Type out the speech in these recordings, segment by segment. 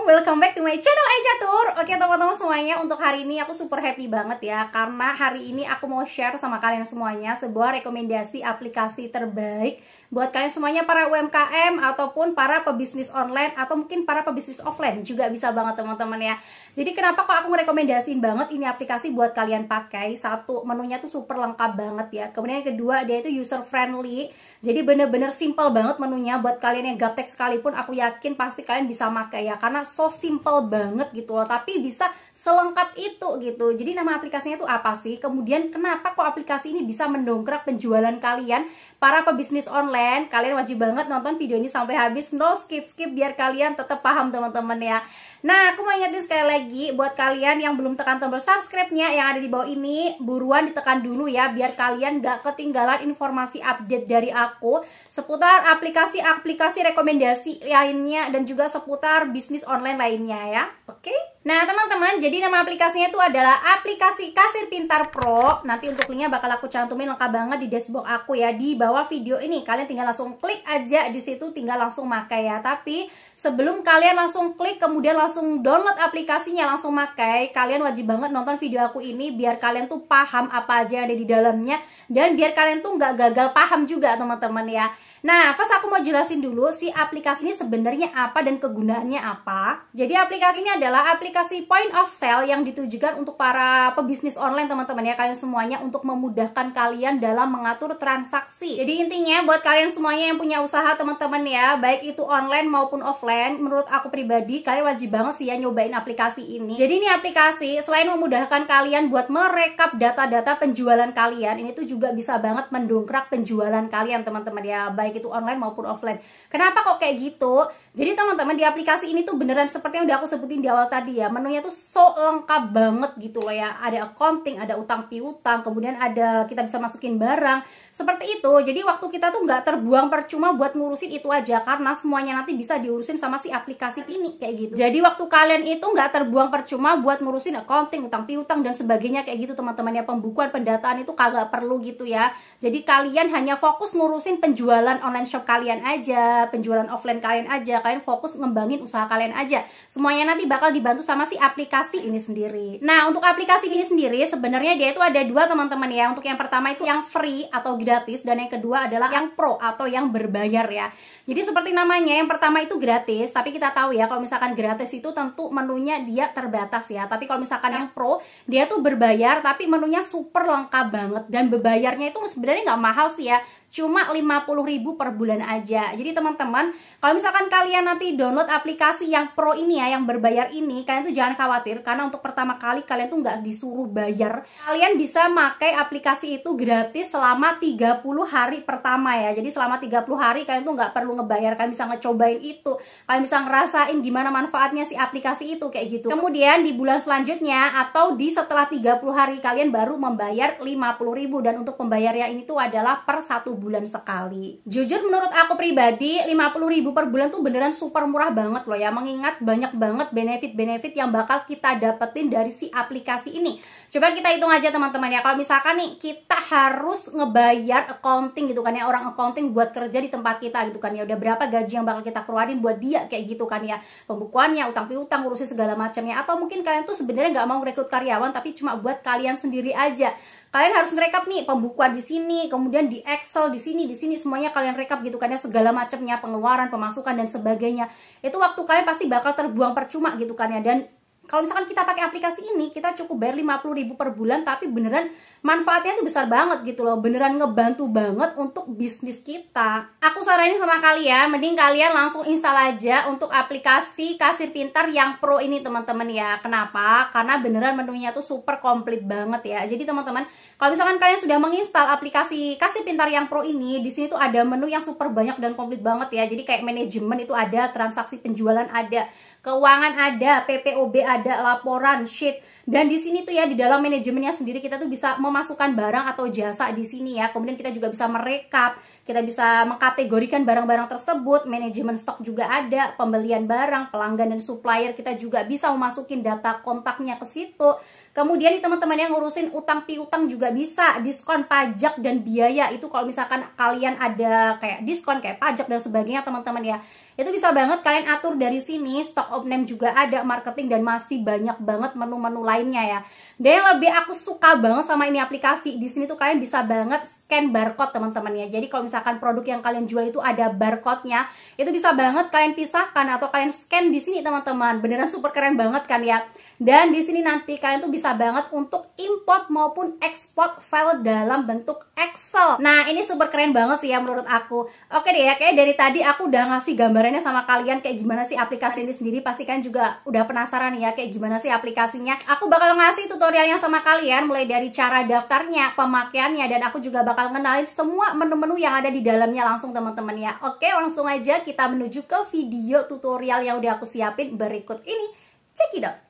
Assalamualaikum, welcome back to my channel Eja Tour Oke teman-teman semuanya, untuk hari ini aku super happy banget ya Karena hari ini aku mau share sama kalian semuanya Sebuah rekomendasi aplikasi terbaik Buat kalian semuanya para UMKM Ataupun para pebisnis online Atau mungkin para pebisnis offline Juga bisa banget teman-teman ya Jadi kenapa kok aku merekomendasiin banget Ini aplikasi buat kalian pakai Satu, menunya tuh super lengkap banget ya Kemudian yang kedua, dia itu user friendly Jadi bener-bener simple banget menunya Buat kalian yang gaptek sekalipun Aku yakin pasti kalian bisa pakai ya karena so simple banget gitu loh tapi bisa selengkap itu gitu. Jadi nama aplikasinya itu apa sih? Kemudian kenapa kok aplikasi ini bisa mendongkrak penjualan kalian? Para pebisnis online, kalian wajib banget nonton video ini sampai habis. No skip-skip biar kalian tetap paham teman-teman ya. Nah, aku mau ingetin sekali lagi buat kalian yang belum tekan tombol subscribe-nya yang ada di bawah ini, buruan ditekan dulu ya biar kalian gak ketinggalan informasi update dari aku seputar aplikasi-aplikasi rekomendasi lainnya dan juga seputar bisnis online lainnya ya. Oke? Okay? Nah teman-teman jadi nama aplikasinya itu adalah aplikasi kasir pintar pro Nanti untuk linknya bakal aku cantumin lengkap banget di dashboard aku ya Di bawah video ini kalian tinggal langsung klik aja di situ tinggal langsung pakai ya Tapi sebelum kalian langsung klik kemudian langsung download aplikasinya langsung pakai Kalian wajib banget nonton video aku ini biar kalian tuh paham apa aja yang ada di dalamnya Dan biar kalian tuh nggak gagal paham juga teman-teman ya Nah, first aku mau jelasin dulu si aplikasi ini sebenarnya apa dan kegunaannya apa Jadi aplikasi ini adalah aplikasi aplikasi Point of Sale yang ditujukan untuk para pebisnis online teman-teman ya kalian semuanya untuk memudahkan kalian dalam mengatur transaksi. Jadi intinya buat kalian semuanya yang punya usaha teman-teman ya, baik itu online maupun offline, menurut aku pribadi kalian wajib banget sih ya nyobain aplikasi ini. Jadi ini aplikasi selain memudahkan kalian buat merekap data-data penjualan kalian, ini tuh juga bisa banget mendongkrak penjualan kalian teman-teman ya, baik itu online maupun offline. Kenapa kok kayak gitu? Jadi teman-teman di aplikasi ini tuh beneran seperti yang udah aku sebutin di awal tadi ya ya menunya tuh so lengkap banget gitu loh ya ada accounting ada utang piutang kemudian ada kita bisa masukin barang seperti itu jadi waktu kita tuh nggak terbuang percuma buat ngurusin itu aja karena semuanya nanti bisa diurusin sama si aplikasi ini kayak gitu jadi waktu kalian itu nggak terbuang percuma buat ngurusin accounting utang piutang dan sebagainya kayak gitu teman-teman ya pembukuan pendataan itu kagak perlu gitu ya jadi kalian hanya fokus ngurusin penjualan online shop kalian aja penjualan offline kalian aja kalian fokus ngembangin usaha kalian aja semuanya nanti bakal dibantu sama si aplikasi ini sendiri. Nah, untuk aplikasi ini sendiri sebenarnya dia itu ada dua teman-teman ya. Untuk yang pertama itu yang free atau gratis dan yang kedua adalah yang pro atau yang berbayar ya. Jadi seperti namanya, yang pertama itu gratis, tapi kita tahu ya kalau misalkan gratis itu tentu menunya dia terbatas ya. Tapi kalau misalkan yang pro, dia tuh berbayar tapi menunya super lengkap banget dan bebayarnya itu sebenarnya nggak mahal sih ya cuma 50.000 per bulan aja. Jadi teman-teman, kalau misalkan kalian nanti download aplikasi yang pro ini ya, yang berbayar ini, kalian tuh jangan khawatir karena untuk pertama kali kalian tuh nggak disuruh bayar. Kalian bisa pakai aplikasi itu gratis selama 30 hari pertama ya. Jadi selama 30 hari kalian tuh nggak perlu ngebayar, kalian bisa ngecobain itu. Kalian bisa ngerasain gimana manfaatnya si aplikasi itu kayak gitu. Kemudian di bulan selanjutnya atau di setelah 30 hari kalian baru membayar 50.000 dan untuk pembayarnya ini tuh adalah per satu bulan sekali. Jujur menurut aku pribadi 50.000 per bulan tuh beneran super murah banget loh ya mengingat banyak banget benefit-benefit yang bakal kita dapetin dari si aplikasi ini. Coba kita hitung aja teman-teman ya. Kalau misalkan nih kita harus ngebayar accounting gitu kan ya orang accounting buat kerja di tempat kita gitu kan ya. Udah berapa gaji yang bakal kita keluarin buat dia kayak gitu kan ya. Pembukuannya, utang piutang, urusin segala macamnya atau mungkin kalian tuh sebenarnya nggak mau rekrut karyawan tapi cuma buat kalian sendiri aja kalian harus merekap nih pembukuan di sini kemudian di Excel di sini di sini semuanya kalian rekap gitu kan ya segala macamnya pengeluaran pemasukan dan sebagainya itu waktu kalian pasti bakal terbuang percuma gitu kan ya dan kalau misalkan kita pakai aplikasi ini kita cukup bayar 50.000 per bulan tapi beneran manfaatnya itu besar banget gitu loh beneran ngebantu banget untuk bisnis kita aku saranin sama kalian mending kalian langsung install aja untuk aplikasi kasir pintar yang pro ini teman-teman ya kenapa karena beneran menunya tuh super komplit banget ya jadi teman-teman kalau misalkan kalian sudah menginstal aplikasi kasir pintar yang pro ini di sini tuh ada menu yang super banyak dan komplit banget ya jadi kayak manajemen itu ada transaksi penjualan ada keuangan ada PPOB ada ada laporan sheet dan di sini tuh ya di dalam manajemennya sendiri kita tuh bisa memasukkan barang atau jasa di sini ya kemudian kita juga bisa merekap kita bisa mengkategorikan barang-barang tersebut manajemen stok juga ada pembelian barang pelanggan dan supplier kita juga bisa memasukin data kontaknya ke situ Kemudian nih teman-teman yang ngurusin utang piutang juga bisa diskon pajak dan biaya itu kalau misalkan kalian ada kayak diskon kayak pajak dan sebagainya teman-teman ya itu bisa banget kalian atur dari sini, stock of name juga ada, marketing dan masih banyak banget menu-menu lainnya ya. Dan yang lebih aku suka banget sama ini aplikasi, di sini tuh kalian bisa banget scan barcode teman-teman ya. Jadi kalau misalkan produk yang kalian jual itu ada barcode-nya, itu bisa banget kalian pisahkan atau kalian scan di sini teman-teman. Beneran super keren banget kan ya. Dan di sini nanti kalian tuh bisa banget untuk import maupun export file dalam bentuk Excel. Nah, ini super keren banget sih ya menurut aku. Oke deh ya, kayak dari tadi aku udah ngasih gambarannya sama kalian kayak gimana sih aplikasi ini sendiri. Pasti kan juga udah penasaran ya kayak gimana sih aplikasinya. Aku bakal ngasih tutorialnya sama kalian mulai dari cara daftarnya, pemakaiannya, dan aku juga bakal ngenalin semua menu-menu yang ada di dalamnya langsung teman-teman ya. Oke, langsung aja kita menuju ke video tutorial yang udah aku siapin berikut ini. Check it out!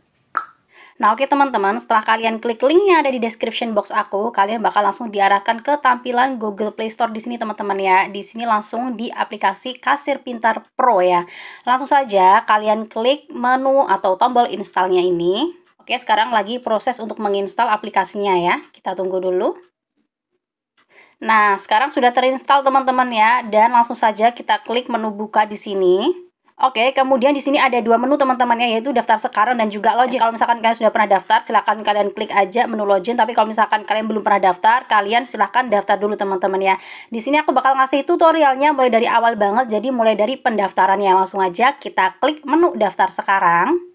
Nah oke teman-teman, setelah kalian klik link yang ada di description box aku, kalian bakal langsung diarahkan ke tampilan Google Play Store di sini teman-teman ya. Di sini langsung di aplikasi Kasir Pintar Pro ya. Langsung saja kalian klik menu atau tombol installnya ini. Oke, sekarang lagi proses untuk menginstal aplikasinya ya. Kita tunggu dulu. Nah, sekarang sudah terinstall teman-teman ya dan langsung saja kita klik menu buka di sini. Oke, okay, kemudian di sini ada dua menu teman-temannya yaitu daftar sekarang dan juga login. Kalau misalkan kalian sudah pernah daftar, silahkan kalian klik aja menu login. Tapi kalau misalkan kalian belum pernah daftar, kalian silahkan daftar dulu teman-teman ya. Di sini aku bakal ngasih tutorialnya mulai dari awal banget, jadi mulai dari pendaftarannya langsung aja kita klik menu daftar sekarang.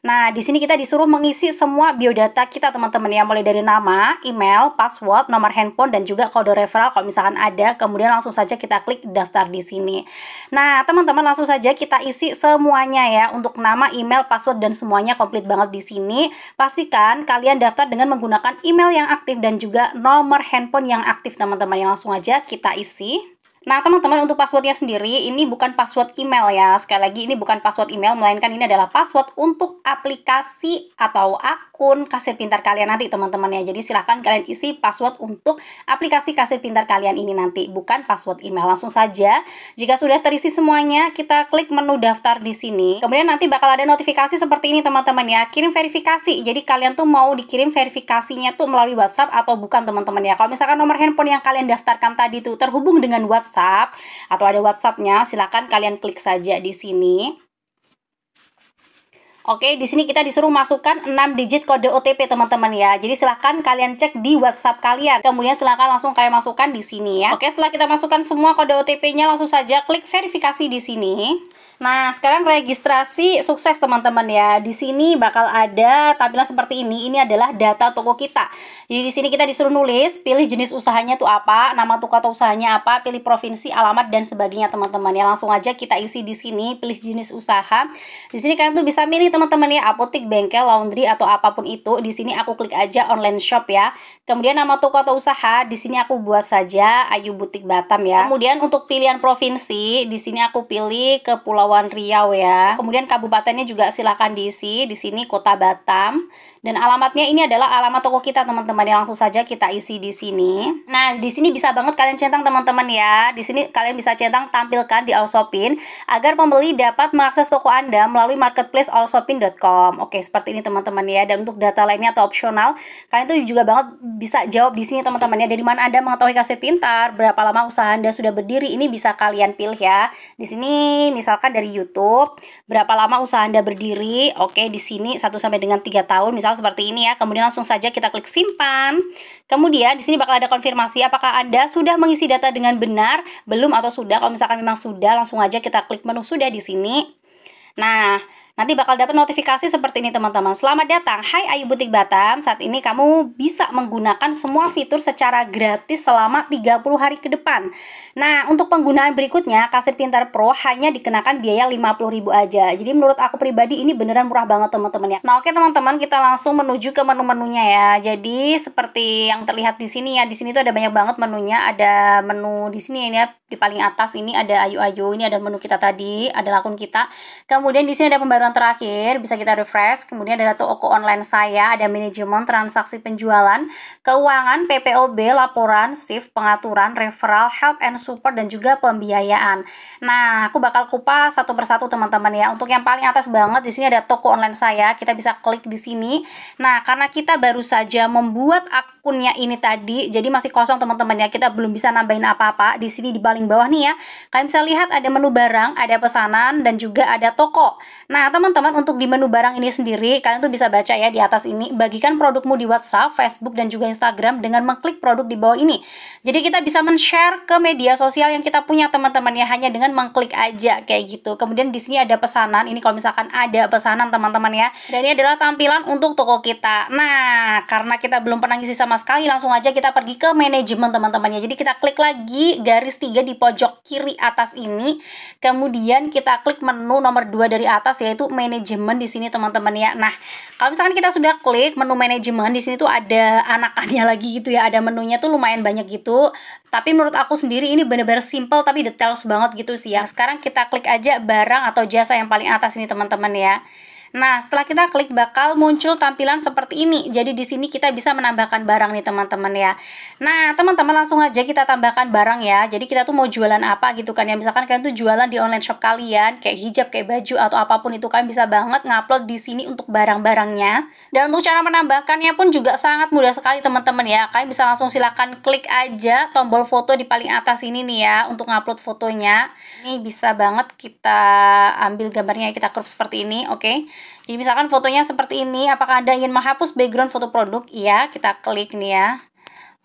Nah, di sini kita disuruh mengisi semua biodata kita teman-teman ya, mulai dari nama, email, password, nomor handphone dan juga kode referral kalau misalkan ada. Kemudian langsung saja kita klik daftar di sini. Nah, teman-teman langsung saja kita isi semuanya ya untuk nama, email, password dan semuanya komplit banget di sini. Pastikan kalian daftar dengan menggunakan email yang aktif dan juga nomor handphone yang aktif teman-teman yang langsung aja kita isi. Nah, teman-teman untuk passwordnya sendiri ini bukan password email ya. Sekali lagi ini bukan password email melainkan ini adalah password untuk aplikasi atau akun akun kasir pintar kalian nanti teman-teman ya. Jadi silahkan kalian isi password untuk aplikasi kasir pintar kalian ini nanti, bukan password email. Langsung saja, jika sudah terisi semuanya, kita klik menu daftar di sini. Kemudian nanti bakal ada notifikasi seperti ini teman-teman ya, kirim verifikasi. Jadi kalian tuh mau dikirim verifikasinya tuh melalui WhatsApp atau bukan teman-teman ya. Kalau misalkan nomor handphone yang kalian daftarkan tadi tuh terhubung dengan WhatsApp atau ada WhatsAppnya, silahkan kalian klik saja di sini. Oke, di sini kita disuruh masukkan 6 digit kode OTP teman-teman ya. Jadi silahkan kalian cek di WhatsApp kalian. Kemudian silahkan langsung kalian masukkan di sini ya. Oke, setelah kita masukkan semua kode OTP-nya langsung saja klik verifikasi di sini. Nah, sekarang registrasi sukses teman-teman ya. Di sini bakal ada tampilan seperti ini. Ini adalah data toko kita. Jadi di sini kita disuruh nulis, pilih jenis usahanya tuh apa, nama toko atau usahanya apa, pilih provinsi, alamat dan sebagainya teman-teman ya. Langsung aja kita isi di sini, pilih jenis usaha. Di sini kalian tuh bisa milih teman-teman ya, apotik, bengkel, laundry atau apapun itu. Di sini aku klik aja online shop ya. Kemudian nama toko atau usaha, di sini aku buat saja Ayu Butik Batam ya. Kemudian untuk pilihan provinsi, di sini aku pilih ke Pulau. Kepulauan Riau ya. Kemudian kabupatennya juga silakan diisi. Di sini Kota Batam, dan alamatnya ini adalah alamat toko kita teman-teman ya langsung saja kita isi di sini. Nah, di sini bisa banget kalian centang teman-teman ya. Di sini kalian bisa centang tampilkan di Allshopin agar pembeli dapat mengakses toko Anda melalui marketplace allshopin.com. Oke, seperti ini teman-teman ya. Dan untuk data lainnya atau opsional, kalian tuh juga banget bisa jawab di sini teman-teman ya. Dari mana Anda mengetahui kasih pintar, berapa lama usaha Anda sudah berdiri ini bisa kalian pilih ya. Di sini misalkan dari YouTube, berapa lama usaha Anda berdiri? Oke, di sini satu sampai dengan tiga tahun misalkan misal seperti ini ya. Kemudian langsung saja kita klik simpan. Kemudian di sini bakal ada konfirmasi apakah Anda sudah mengisi data dengan benar, belum atau sudah. Kalau misalkan memang sudah, langsung aja kita klik menu sudah di sini. Nah, Nanti bakal dapat notifikasi seperti ini teman-teman. Selamat datang, Hai Ayu Butik Batam. Saat ini kamu bisa menggunakan semua fitur secara gratis selama 30 hari ke depan. Nah, untuk penggunaan berikutnya, kasir pintar pro hanya dikenakan biaya 50.000 aja. Jadi menurut aku pribadi ini beneran murah banget teman-teman ya. Nah, oke teman-teman, kita langsung menuju ke menu-menunya ya. Jadi seperti yang terlihat di sini ya, di sini tuh ada banyak banget menunya. Ada menu di sini ini ya, di paling atas ini ada ayu-ayu, ini ada menu kita tadi, ada lakun kita. Kemudian di sini ada pembaruan yang terakhir bisa kita refresh. Kemudian ada toko online saya, ada manajemen transaksi penjualan, keuangan, PPOB, laporan, shift, pengaturan, referral, help and support dan juga pembiayaan. Nah, aku bakal kupas satu persatu teman-teman ya. Untuk yang paling atas banget di sini ada toko online saya. Kita bisa klik di sini. Nah, karena kita baru saja membuat akunnya ini tadi, jadi masih kosong teman-teman ya. Kita belum bisa nambahin apa-apa. Di sini di paling bawah nih ya. Kalian bisa lihat ada menu barang, ada pesanan dan juga ada toko. Nah, Nah, teman-teman untuk di menu barang ini sendiri, kalian tuh bisa baca ya di atas ini, bagikan produkmu di WhatsApp, Facebook, dan juga Instagram dengan mengklik produk di bawah ini. Jadi kita bisa men-share ke media sosial yang kita punya teman-teman ya, hanya dengan mengklik aja kayak gitu. Kemudian di sini ada pesanan, ini kalau misalkan ada pesanan teman-teman ya. Dan ini adalah tampilan untuk toko kita. Nah, karena kita belum pernah ngisi sama sekali, langsung aja kita pergi ke manajemen teman teman ya. Jadi kita klik lagi garis 3 di pojok kiri atas ini, kemudian kita klik menu nomor 2 dari atas ya yaitu manajemen di sini teman-teman ya. Nah, kalau misalkan kita sudah klik menu manajemen di sini tuh ada anakannya lagi gitu ya. Ada menunya tuh lumayan banyak gitu. Tapi menurut aku sendiri ini bener-bener simple tapi detail banget gitu sih ya. Sekarang kita klik aja barang atau jasa yang paling atas ini teman-teman ya. Nah, setelah kita klik bakal muncul tampilan seperti ini. Jadi di sini kita bisa menambahkan barang nih teman-teman ya. Nah, teman-teman langsung aja kita tambahkan barang ya. Jadi kita tuh mau jualan apa gitu kan ya. Misalkan kalian tuh jualan di online shop kalian kayak hijab, kayak baju atau apapun itu kalian bisa banget ngupload di sini untuk barang-barangnya. Dan untuk cara menambahkannya pun juga sangat mudah sekali teman-teman ya. Kalian bisa langsung silakan klik aja tombol foto di paling atas ini nih ya untuk ngupload fotonya. Ini bisa banget kita ambil gambarnya kita crop seperti ini, oke. Okay? Jadi misalkan fotonya seperti ini, apakah Anda ingin menghapus background foto produk? Iya, kita klik nih ya.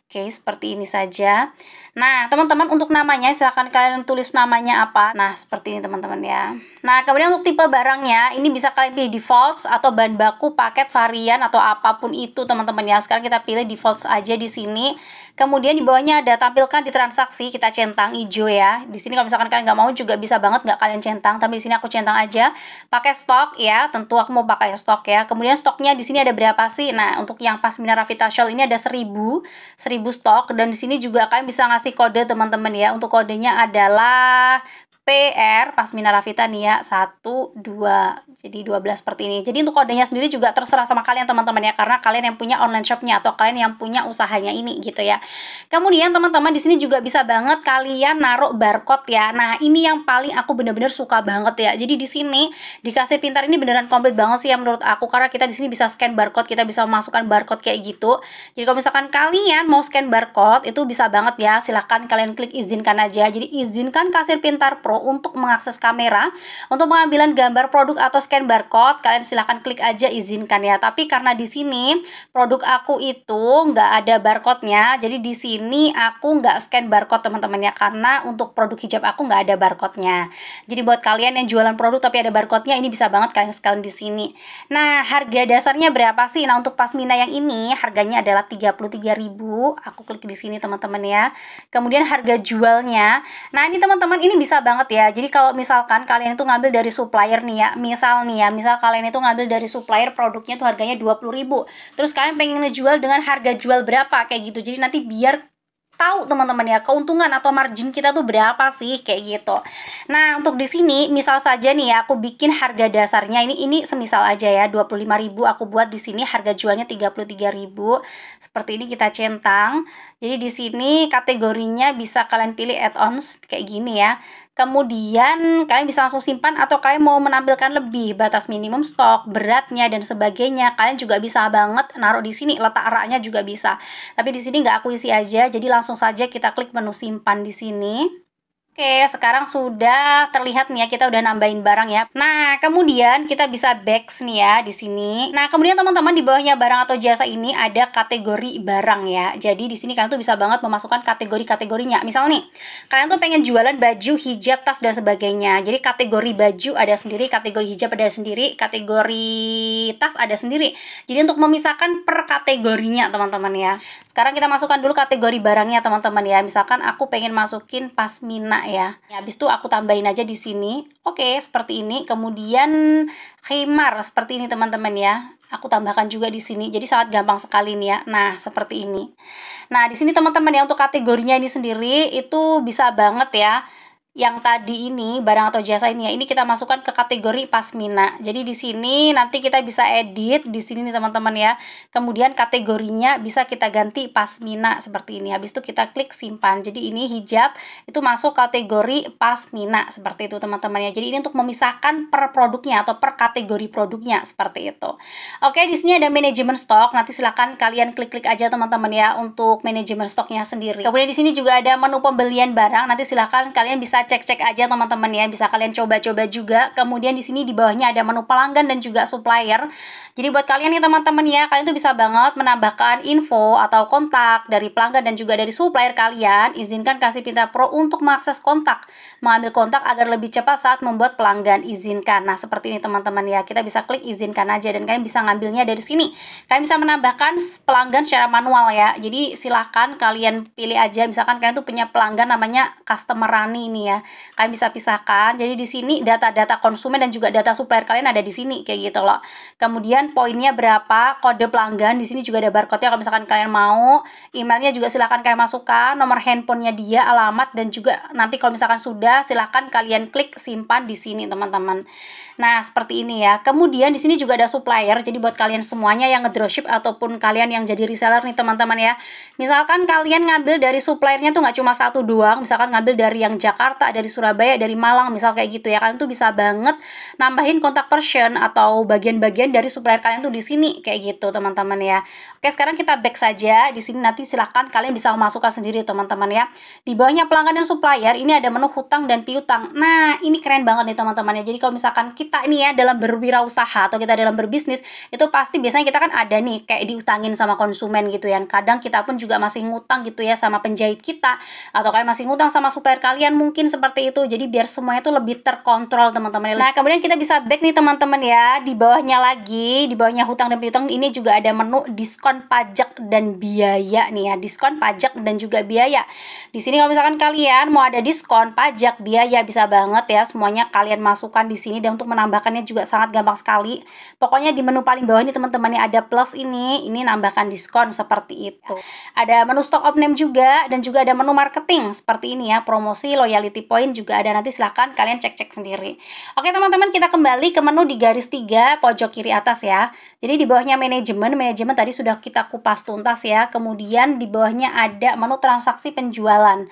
Oke, seperti ini saja. Nah, teman-teman untuk namanya silahkan kalian tulis namanya apa. Nah, seperti ini teman-teman ya. Nah, kemudian untuk tipe barangnya, ini bisa kalian pilih defaults atau bahan baku, paket, varian, atau apapun itu teman-teman ya. Sekarang kita pilih defaults aja di sini. Kemudian di bawahnya ada tampilkan di transaksi, kita centang hijau ya. Di sini kalau misalkan kalian nggak mau juga bisa banget nggak kalian centang, tapi di sini aku centang aja. Pakai stok ya, tentu aku mau pakai stok ya. Kemudian stoknya di sini ada berapa sih? Nah, untuk yang pas Ravita Shawl ini ada 1000, 1000 stok dan di sini juga kalian bisa ngasih kasih kode teman-teman ya. Untuk kodenya adalah PR Pasmina Rafita ya 1 2. Jadi 12 seperti ini. Jadi untuk kodenya sendiri juga terserah sama kalian teman-teman ya karena kalian yang punya online shopnya atau kalian yang punya usahanya ini gitu ya. Kemudian teman-teman di sini juga bisa banget kalian naruh barcode ya. Nah, ini yang paling aku bener-bener suka banget ya. Jadi di sini di pintar ini beneran komplit banget sih ya menurut aku karena kita di sini bisa scan barcode, kita bisa masukkan barcode kayak gitu. Jadi kalau misalkan kalian mau scan barcode itu bisa banget ya. Silahkan kalian klik izinkan aja. Jadi izinkan kasir pintar Pro untuk mengakses kamera untuk pengambilan gambar produk atau scan barcode kalian silahkan klik aja izinkan ya tapi karena di sini produk aku itu nggak ada barcode-nya jadi di sini aku nggak scan barcode teman teman ya. karena untuk produk hijab aku nggak ada barcode-nya jadi buat kalian yang jualan produk tapi ada barcode-nya ini bisa banget kalian scan di sini nah harga dasarnya berapa sih nah untuk pasmina yang ini harganya adalah 33.000 aku klik di sini teman-teman ya kemudian harga jualnya nah ini teman-teman ini bisa banget banget ya. Jadi kalau misalkan kalian itu ngambil dari supplier nih ya, misal nih ya, misal kalian itu ngambil dari supplier produknya tuh harganya 20 ribu. Terus kalian pengen ngejual dengan harga jual berapa kayak gitu. Jadi nanti biar tahu teman-teman ya keuntungan atau margin kita tuh berapa sih kayak gitu. Nah, untuk di sini misal saja nih ya aku bikin harga dasarnya ini ini semisal aja ya 25.000 aku buat di sini harga jualnya 33.000. Seperti ini kita centang. Jadi di sini kategorinya bisa kalian pilih add-ons kayak gini ya. Kemudian kalian bisa langsung simpan atau kalian mau menampilkan lebih batas minimum stok, beratnya dan sebagainya. Kalian juga bisa banget naruh di sini letak raknya juga bisa. Tapi di sini nggak aku isi aja, jadi langsung saja kita klik menu simpan di sini. Oke, sekarang sudah terlihat nih ya kita udah nambahin barang ya. Nah, kemudian kita bisa bags nih ya di sini. Nah, kemudian teman-teman di bawahnya barang atau jasa ini ada kategori barang ya. Jadi di sini kalian tuh bisa banget memasukkan kategori-kategorinya. Misal nih, kalian tuh pengen jualan baju, hijab, tas dan sebagainya. Jadi kategori baju ada sendiri, kategori hijab ada sendiri, kategori tas ada sendiri. Jadi untuk memisahkan per kategorinya teman-teman ya. Sekarang kita masukkan dulu kategori barangnya teman-teman ya. Misalkan aku pengen masukin pasmina ya. ya habis itu aku tambahin aja di sini. Oke, seperti ini. Kemudian khimar seperti ini teman-teman ya. Aku tambahkan juga di sini. Jadi sangat gampang sekali nih ya. Nah, seperti ini. Nah, di sini teman-teman ya untuk kategorinya ini sendiri itu bisa banget ya yang tadi ini barang atau jasa ini ya ini kita masukkan ke kategori pasmina jadi di sini nanti kita bisa edit di sini nih teman-teman ya kemudian kategorinya bisa kita ganti pasmina seperti ini habis itu kita klik simpan jadi ini hijab itu masuk kategori pasmina seperti itu teman-teman ya jadi ini untuk memisahkan per produknya atau per kategori produknya seperti itu oke di sini ada manajemen stok nanti silahkan kalian klik-klik aja teman-teman ya untuk manajemen stoknya sendiri kemudian di sini juga ada menu pembelian barang nanti silahkan kalian bisa cek-cek aja teman-teman ya, bisa kalian coba-coba juga. Kemudian di sini di bawahnya ada menu pelanggan dan juga supplier. Jadi buat kalian nih ya, teman-teman ya, kalian tuh bisa banget menambahkan info atau kontak dari pelanggan dan juga dari supplier kalian. Izinkan kasih pinta pro untuk mengakses kontak, mengambil kontak agar lebih cepat saat membuat pelanggan izinkan. Nah seperti ini teman-teman ya, kita bisa klik izinkan aja dan kalian bisa ngambilnya dari sini. Kalian bisa menambahkan pelanggan secara manual ya. Jadi silahkan kalian pilih aja, misalkan kalian tuh punya pelanggan namanya customer Rani ini ya Kalian bisa pisahkan. Jadi di sini data-data konsumen dan juga data supplier kalian ada di sini kayak gitu loh. Kemudian poinnya berapa, kode pelanggan di sini juga ada barcode-nya kalau misalkan kalian mau. Emailnya juga silahkan kalian masukkan, nomor handphonenya dia, alamat dan juga nanti kalau misalkan sudah silahkan kalian klik simpan di sini teman-teman. Nah, seperti ini ya. Kemudian di sini juga ada supplier. Jadi buat kalian semuanya yang ngedropship ataupun kalian yang jadi reseller nih teman-teman ya. Misalkan kalian ngambil dari suppliernya tuh nggak cuma satu doang, misalkan ngambil dari yang Jakarta Jakarta, dari Surabaya, dari Malang, misal kayak gitu ya. Kalian tuh bisa banget nambahin kontak person atau bagian-bagian dari supplier kalian tuh di sini kayak gitu, teman-teman ya. Oke, sekarang kita back saja. Di sini nanti silahkan kalian bisa masukkan sendiri, teman-teman ya. Di bawahnya pelanggan dan supplier, ini ada menu hutang dan piutang. Nah, ini keren banget nih, teman-teman ya. Jadi kalau misalkan kita ini ya dalam berwirausaha atau kita dalam berbisnis, itu pasti biasanya kita kan ada nih kayak diutangin sama konsumen gitu ya. Kadang kita pun juga masih ngutang gitu ya sama penjahit kita atau kalian masih ngutang sama supplier kalian mungkin seperti itu jadi biar semuanya itu lebih terkontrol teman-teman nah kemudian kita bisa back nih teman-teman ya di bawahnya lagi di bawahnya hutang dan piutang ini juga ada menu diskon pajak dan biaya nih ya diskon pajak dan juga biaya di sini kalau misalkan kalian mau ada diskon pajak biaya bisa banget ya semuanya kalian masukkan di sini dan untuk menambahkannya juga sangat gampang sekali pokoknya di menu paling bawah ini teman-teman ya ada plus ini ini nambahkan diskon seperti itu ada menu stock of name juga dan juga ada menu marketing seperti ini ya promosi loyalty poin juga ada nanti silahkan kalian cek-cek sendiri oke teman-teman kita kembali ke menu di garis 3 pojok kiri atas ya jadi di bawahnya manajemen manajemen tadi sudah kita kupas tuntas ya kemudian di bawahnya ada menu transaksi penjualan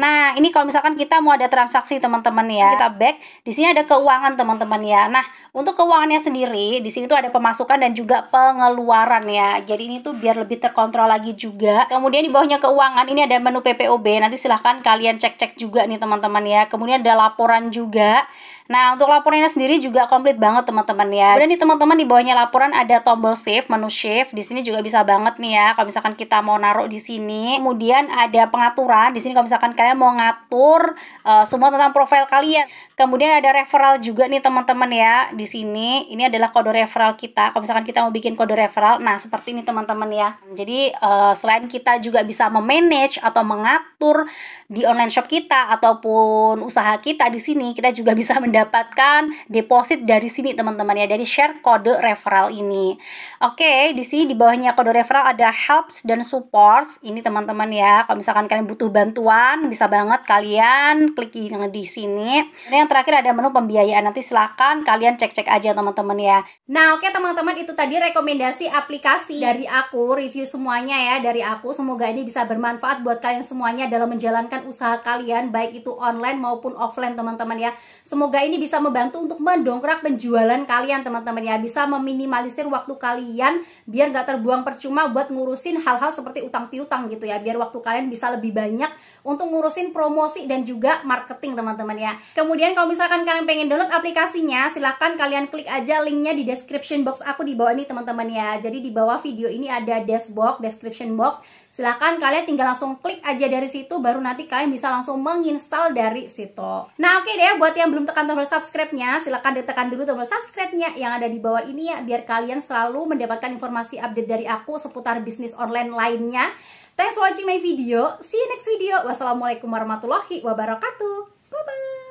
Nah, ini kalau misalkan kita mau ada transaksi teman-teman ya, iya. kita back di sini ada keuangan teman-teman ya. Nah, untuk keuangannya sendiri di sini tuh ada pemasukan dan juga pengeluaran ya. Jadi ini tuh biar lebih terkontrol lagi juga. Kemudian di bawahnya keuangan ini ada menu PPOB. Nanti silahkan kalian cek-cek juga nih teman-teman ya. Kemudian ada laporan juga. Nah, untuk laporannya sendiri juga komplit banget teman-teman ya. Kemudian di teman-teman di bawahnya laporan ada tombol save, menu shift. Di sini juga bisa banget nih ya kalau misalkan kita mau naruh di sini. Kemudian ada pengaturan di sini kalau misalkan kalian mau ngatur uh, semua tentang profil kalian. Kemudian ada referral juga nih teman-teman ya di sini. Ini adalah kode referral kita. Kalau misalkan kita mau bikin kode referral, nah seperti ini teman-teman ya. Jadi uh, selain kita juga bisa memanage atau mengatur di online shop kita ataupun usaha kita di sini, kita juga bisa mendapatkan mendapatkan deposit dari sini teman-teman ya dari share kode referral ini oke di sini di bawahnya kode referral ada helps dan supports ini teman-teman ya kalau misalkan kalian butuh bantuan bisa banget kalian klik yang di sini dan yang terakhir ada menu pembiayaan nanti silahkan kalian cek-cek aja teman-teman ya nah oke teman-teman itu tadi rekomendasi aplikasi dari aku review semuanya ya dari aku semoga ini bisa bermanfaat buat kalian semuanya dalam menjalankan usaha kalian baik itu online maupun offline teman-teman ya semoga ini ini bisa membantu untuk mendongkrak penjualan kalian teman-teman ya bisa meminimalisir waktu kalian biar nggak terbuang percuma buat ngurusin hal-hal seperti utang piutang gitu ya biar waktu kalian bisa lebih banyak untuk ngurusin promosi dan juga marketing teman-teman ya kemudian kalau misalkan kalian pengen download aplikasinya silahkan kalian klik aja linknya di description box aku di bawah ini teman-teman ya jadi di bawah video ini ada dashboard description box Silahkan kalian tinggal langsung klik aja dari situ baru nanti kalian bisa langsung menginstal dari situ. Nah oke okay deh buat yang belum tekan tombol subscribe-nya silahkan ditekan dulu tombol subscribe-nya yang ada di bawah ini ya biar kalian selalu mendapatkan informasi update dari aku seputar bisnis online lainnya. Thanks for watching my video. See you next video. Wassalamualaikum warahmatullahi wabarakatuh. Bye-bye.